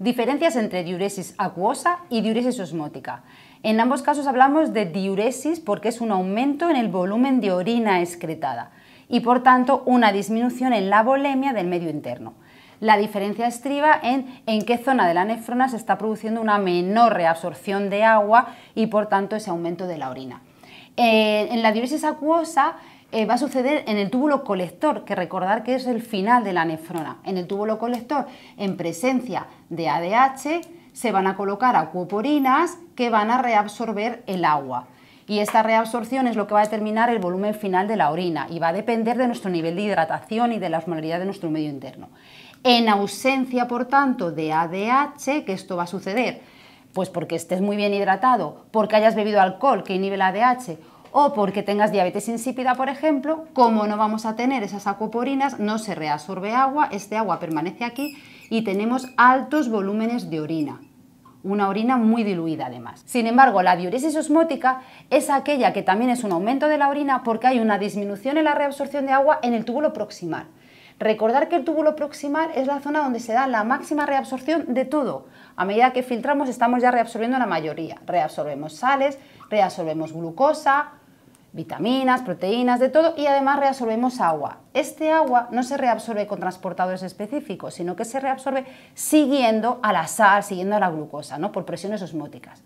Diferencias entre diuresis acuosa y diuresis osmótica. En ambos casos hablamos de diuresis porque es un aumento en el volumen de orina excretada y por tanto una disminución en la volemia del medio interno. La diferencia estriba en en qué zona de la nefrona se está produciendo una menor reabsorción de agua y por tanto ese aumento de la orina. Eh, en la diuresis acuosa eh, va a suceder en el túbulo colector, que recordar que es el final de la nefrona. En el túbulo colector, en presencia de ADH, se van a colocar acuoporinas que van a reabsorber el agua. Y esta reabsorción es lo que va a determinar el volumen final de la orina y va a depender de nuestro nivel de hidratación y de la osmolaridad de nuestro medio interno. En ausencia, por tanto, de ADH, que esto va a suceder pues porque estés muy bien hidratado, porque hayas bebido alcohol que inhibe el ADH o porque tengas diabetes insípida, por ejemplo, como no vamos a tener esas acuporinas, no se reabsorbe agua, este agua permanece aquí y tenemos altos volúmenes de orina. Una orina muy diluida además. Sin embargo, la diuresis osmótica es aquella que también es un aumento de la orina porque hay una disminución en la reabsorción de agua en el túbulo proximal. Recordar que el túbulo proximal es la zona donde se da la máxima reabsorción de todo. A medida que filtramos estamos ya reabsorbiendo la mayoría. Reabsorbemos sales, reabsorbemos glucosa, vitaminas, proteínas, de todo, y además reabsorbemos agua. Este agua no se reabsorbe con transportadores específicos, sino que se reabsorbe siguiendo a la sal, siguiendo a la glucosa, ¿no? por presiones osmóticas.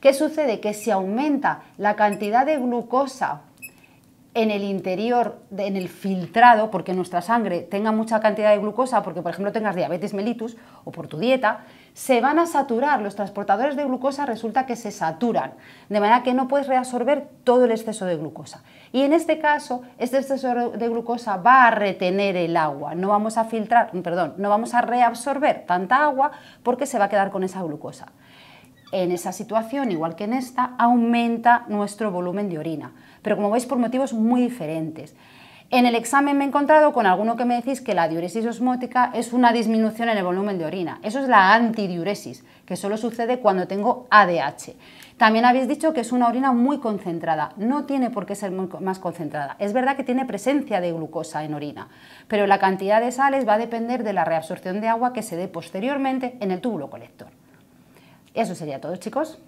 ¿Qué sucede? Que si aumenta la cantidad de glucosa en el interior, en el filtrado, porque nuestra sangre tenga mucha cantidad de glucosa, porque por ejemplo tengas diabetes mellitus o por tu dieta, se van a saturar, los transportadores de glucosa resulta que se saturan, de manera que no puedes reabsorber todo el exceso de glucosa. Y en este caso, este exceso de glucosa va a retener el agua, no vamos a filtrar, perdón, no vamos a reabsorber tanta agua porque se va a quedar con esa glucosa en esa situación, igual que en esta, aumenta nuestro volumen de orina. Pero como veis, por motivos muy diferentes. En el examen me he encontrado con alguno que me decís que la diuresis osmótica es una disminución en el volumen de orina. Eso es la antidiuresis, que solo sucede cuando tengo ADH. También habéis dicho que es una orina muy concentrada. No tiene por qué ser más concentrada. Es verdad que tiene presencia de glucosa en orina, pero la cantidad de sales va a depender de la reabsorción de agua que se dé posteriormente en el túbulo colector. Eso sería todo, chicos.